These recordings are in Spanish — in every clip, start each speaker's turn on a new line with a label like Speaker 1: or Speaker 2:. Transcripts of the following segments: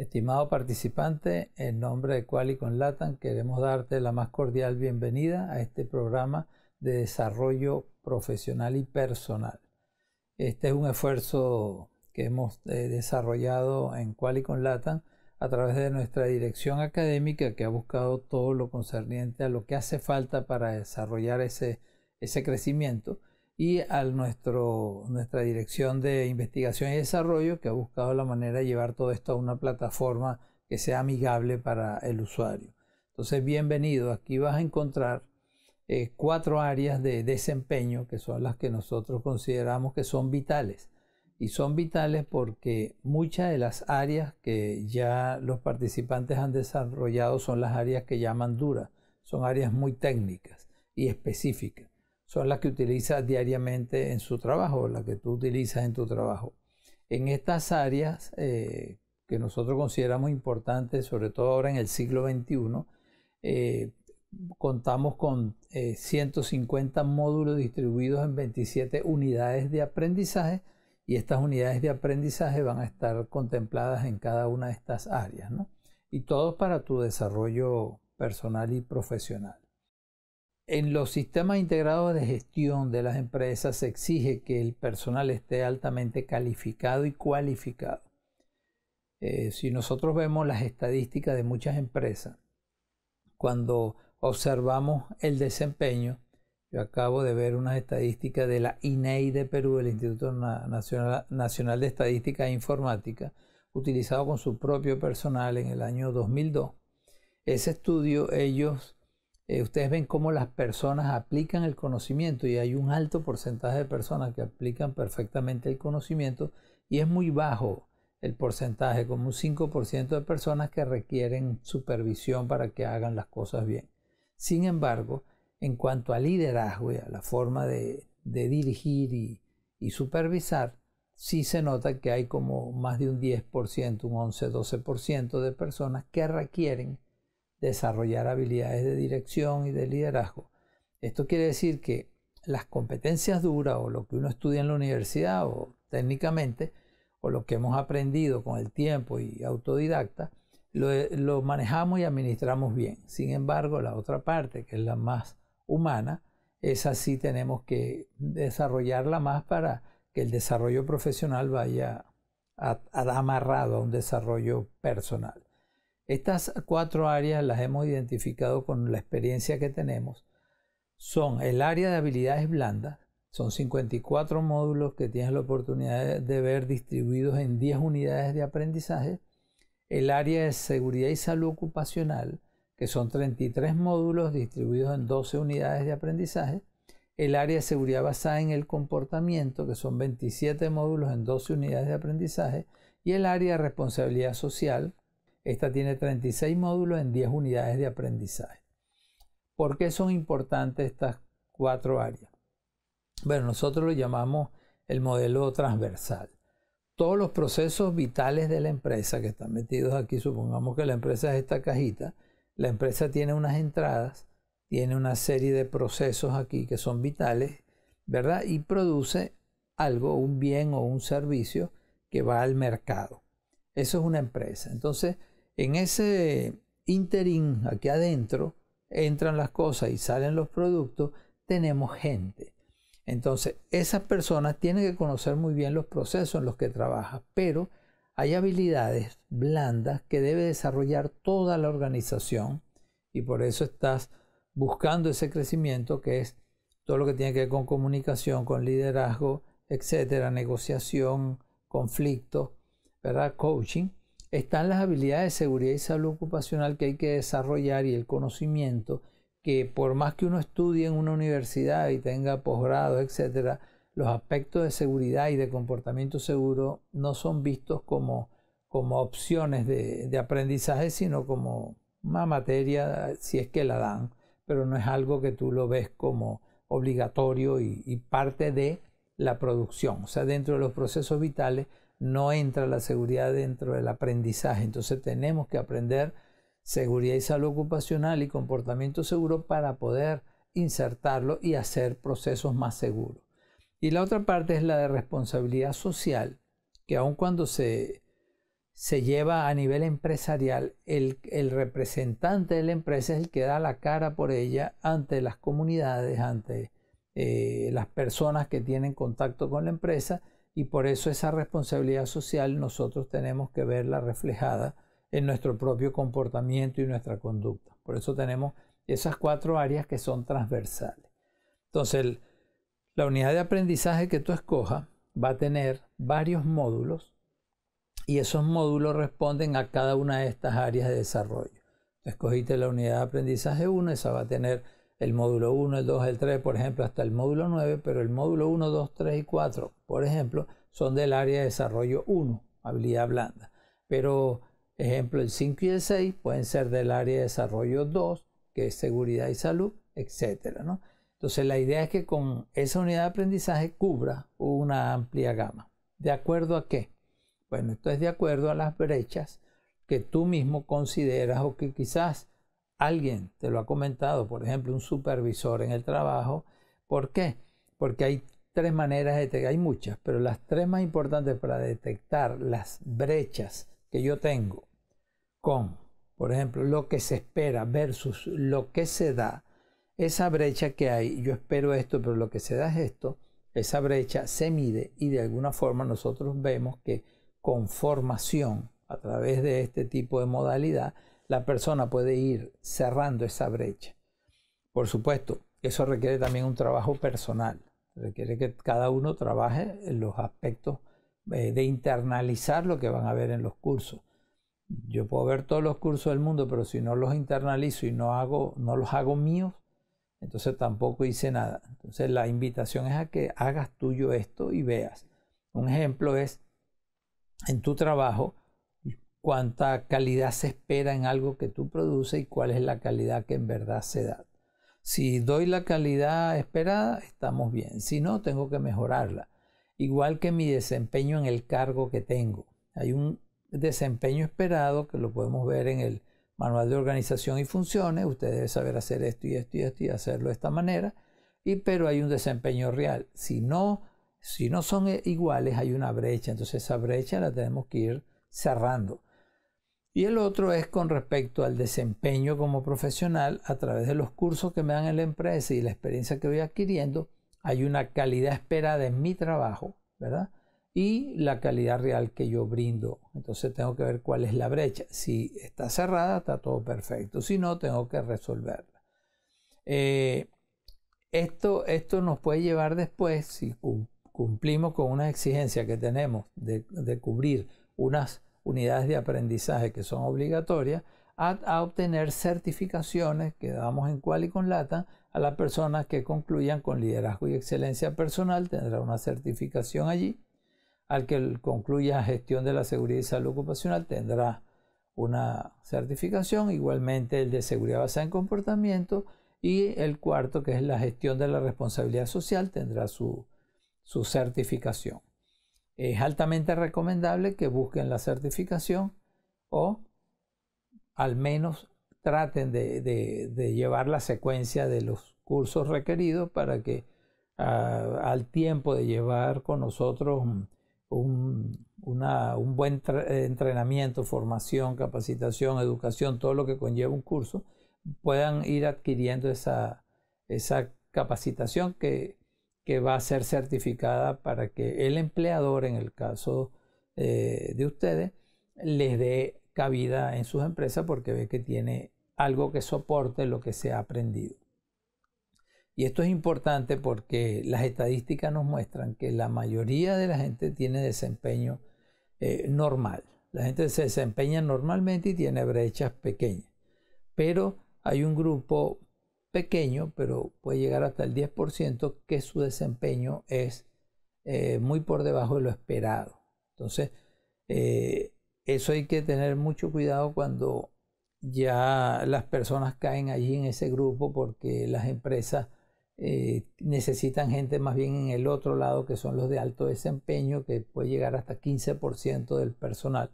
Speaker 1: Estimado participante, en nombre de Qualicon Latam queremos darte la más cordial bienvenida a este programa de desarrollo profesional y personal. Este es un esfuerzo que hemos eh, desarrollado en con Latam a través de nuestra dirección académica que ha buscado todo lo concerniente a lo que hace falta para desarrollar ese crecimiento y a nuestro, nuestra dirección de investigación y desarrollo que ha buscado la manera de llevar todo esto a una plataforma que sea amigable para el usuario. Entonces, bienvenido, aquí vas a encontrar eh, cuatro áreas de desempeño que son las que nosotros consideramos que son vitales. Y son vitales porque muchas de las áreas que ya los participantes han desarrollado son las áreas que llaman dura son áreas muy técnicas y específicas son las que utilizas diariamente en su trabajo, las que tú utilizas en tu trabajo. En estas áreas eh, que nosotros consideramos importantes, sobre todo ahora en el siglo XXI, eh, contamos con 150 eh, módulos distribuidos en 27 unidades de aprendizaje y estas unidades de aprendizaje van a estar contempladas en cada una de estas áreas, Y todo para tu desarrollo personal y profesional. En los sistemas integrados de gestión de las empresas se exige que el personal esté altamente calificado y cualificado. Eh, si nosotros vemos las estadísticas de muchas empresas, cuando observamos el desempeño, yo acabo de ver una estadística de la INEI e de Perú, el Instituto Nacional de Estadística e Informática, utilizado con su propio personal en el año 2002. Ese estudio ellos eh, ustedes ven cómo las personas aplican el conocimiento y hay un alto porcentaje de personas que aplican perfectamente el conocimiento y es muy bajo el porcentaje, como un 5% de personas que requieren supervisión para que hagan las cosas bien. Sin embargo, en cuanto al liderazgo y a la forma de, dirigir y, supervisar, sí se nota que hay como más de un 10%, un 11-12% de personas que requieren desarrollar habilidades de dirección y de liderazgo. Esto quiere decir que las competencias duras o lo que uno estudia en la universidad o técnicamente o lo que hemos aprendido con el tiempo y autodidacta, lo, eh, manejamos y administramos bien. Sin embargo, la otra parte, que es la más humana, es así tenemos que desarrollarla más para que el desarrollo profesional vaya amarrado a un desarrollo personal. Estas cuatro áreas las hemos identificado con la experiencia que tenemos. Son el área de habilidades blandas, son 54 módulos que tienes la oportunidad de ver distribuidos en 10 unidades de aprendizaje. El área de seguridad y salud ocupacional, que son 33 módulos distribuidos en 12 unidades de aprendizaje. El área de seguridad basada en el comportamiento, que son 27 módulos en 12 unidades de aprendizaje. Y el área de responsabilidad social, esta tiene 36 módulos en 10 unidades de aprendizaje. ¿Por qué son importantes estas cuatro áreas? Bueno, nosotros lo llamamos el modelo transversal. Todos los procesos vitales de la empresa que están metidos aquí, supongamos que la empresa es esta cajita, la empresa tiene unas entradas, tiene una serie de procesos aquí que son vitales, ¿verdad? Y produce algo, un bien o un servicio que va al mercado. Eso es una empresa. Entonces, en ese interín aquí adentro entran las cosas y salen los productos, tenemos gente. Entonces, esas personas tienen que conocer muy bien los procesos en los que trabaja, pero hay habilidades blandas que debe desarrollar toda la organización y por eso estás buscando ese crecimiento que es todo lo que tiene que ver con comunicación, con liderazgo, etcétera, negociación, conflicto, ¿verdad? Coaching están las habilidades de seguridad y salud ocupacional que hay que desarrollar y el conocimiento que por más que uno estudie en una universidad y tenga posgrado, etcétera, los aspectos de seguridad y de comportamiento seguro no son vistos como, opciones de, aprendizaje, sino como una materia, si es que la dan, pero no es algo que tú lo ves como obligatorio y, y parte de la producción. O sea, dentro de los procesos vitales no entra la seguridad dentro del aprendizaje. Entonces tenemos que aprender seguridad y salud ocupacional y comportamiento seguro para poder insertarlo y hacer procesos más seguros. Y la otra parte es la de responsabilidad social, que aun cuando se, lleva a nivel empresarial, el, representante de la empresa es el que da la cara por ella ante las comunidades, ante eh, las personas que tienen contacto con la empresa y por eso esa responsabilidad social nosotros tenemos que verla reflejada en nuestro propio comportamiento y nuestra conducta. Por eso tenemos esas cuatro áreas que son transversales. Entonces, la unidad de aprendizaje que tú escojas va a tener varios módulos y esos módulos responden a cada una de estas áreas de desarrollo. Escogiste la unidad de aprendizaje 1, esa va a tener el módulo 1, el 2, el 3, por ejemplo, hasta el módulo 9, pero el módulo 1, 2, 3 y 4, por ejemplo, son del área de desarrollo 1, habilidad blanda. Pero, ejemplo, el 5 y el 6 pueden ser del área de desarrollo 2, que es seguridad y salud, etc. Entonces, la idea es que con esa unidad de aprendizaje cubra una amplia gama. ¿De acuerdo a qué? Bueno, esto es de acuerdo a las brechas que tú mismo consideras o que quizás Alguien te lo ha comentado, por ejemplo, un supervisor en el trabajo. ¿Por qué? Porque hay tres maneras de hay muchas, pero las tres más importantes para detectar las brechas que yo tengo con, por ejemplo, lo que se espera versus lo que se da. Esa brecha que hay, yo espero esto, pero lo que se da es esto. Esa brecha se mide y de alguna forma nosotros vemos que con formación a través de este tipo de modalidad la persona puede ir cerrando esa brecha. Por supuesto, eso requiere también un trabajo personal, requiere que cada uno trabaje en los aspectos eh, de internalizar lo que van a ver en los cursos. Yo puedo ver todos los cursos del mundo, pero si no los internalizo y no, hago, no los hago míos, entonces tampoco hice nada. Entonces la invitación es a que hagas tuyo esto y veas. Un ejemplo es en tu trabajo, cuánta calidad se espera en algo que tú produces y cuál es la calidad que en verdad se da. Si doy la calidad esperada, estamos bien. Si no, tengo que mejorarla. Igual que mi desempeño en el cargo que tengo. Hay un desempeño esperado que lo podemos ver en el manual de organización y funciones. Usted debe saber hacer esto y esto y esto y hacerlo de esta manera. Y pero hay un desempeño real. Si no, si no son eh, iguales, hay una brecha. Entonces esa brecha la tenemos que ir cerrando. Y el otro es con respecto al desempeño como profesional a través de los cursos que me dan en la empresa y la experiencia que voy adquiriendo. Hay una calidad esperada en mi trabajo, ¿verdad? Y la calidad real que yo brindo. Entonces tengo que ver cuál es la brecha. Si está cerrada, está todo perfecto. Si no, tengo que resolverla. Eh, esto, esto nos puede llevar después, si cumplimos con una exigencia que tenemos de, de cubrir unas unidades de aprendizaje que son obligatorias, a, obtener certificaciones que damos en Cual y con Lata a las personas que concluyan con liderazgo y excelencia personal, tendrá una certificación allí. Al que concluya gestión de la seguridad y salud ocupacional tendrá una certificación, igualmente el de seguridad basada en comportamiento y el cuarto que es la gestión de la responsabilidad social tendrá su certificación es altamente recomendable que busquen la certificación o al menos traten de, llevar la secuencia de los cursos requeridos para que ah, al tiempo de llevar con nosotros un, buen entrenamiento, formación, capacitación, educación, todo lo que conlleva un curso, puedan ir adquiriendo esa, esa capacitación que que va a ser certificada para que el empleador, en el caso eh, de ustedes, les dé cabida en sus empresas porque ve que tiene algo que soporte lo que se ha aprendido. Y esto es importante porque las estadísticas nos muestran que la mayoría de la gente tiene desempeño eh, normal. La gente se desempeña normalmente y tiene brechas pequeñas. Pero hay un grupo pequeño, pero puede llegar hasta el 10%, que su desempeño es eh, muy por debajo de lo esperado. Entonces, eh, eso hay que tener mucho cuidado cuando ya las personas caen allí en ese grupo porque las empresas eh, necesitan gente más bien en el otro lado, que son los de alto desempeño, que puede llegar hasta 15% del personal.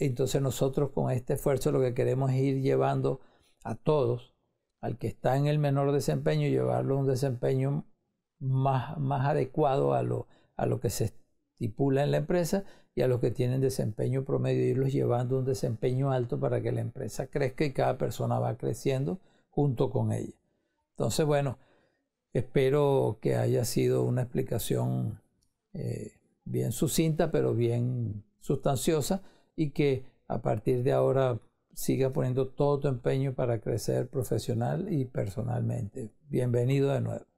Speaker 1: Entonces nosotros con este esfuerzo lo que queremos es ir llevando a todos al que está en el menor desempeño llevarlo a un desempeño más, más adecuado a lo, a lo que se estipula en la empresa y a los que tienen desempeño promedio, irlos llevando un desempeño alto para que la empresa crezca y cada persona va creciendo junto con ella. Entonces, bueno, espero que haya sido una explicación eh, bien sucinta, pero bien sustanciosa y que a partir de ahora siga poniendo todo tu empeño para crecer profesional y personalmente. Bienvenido de nuevo.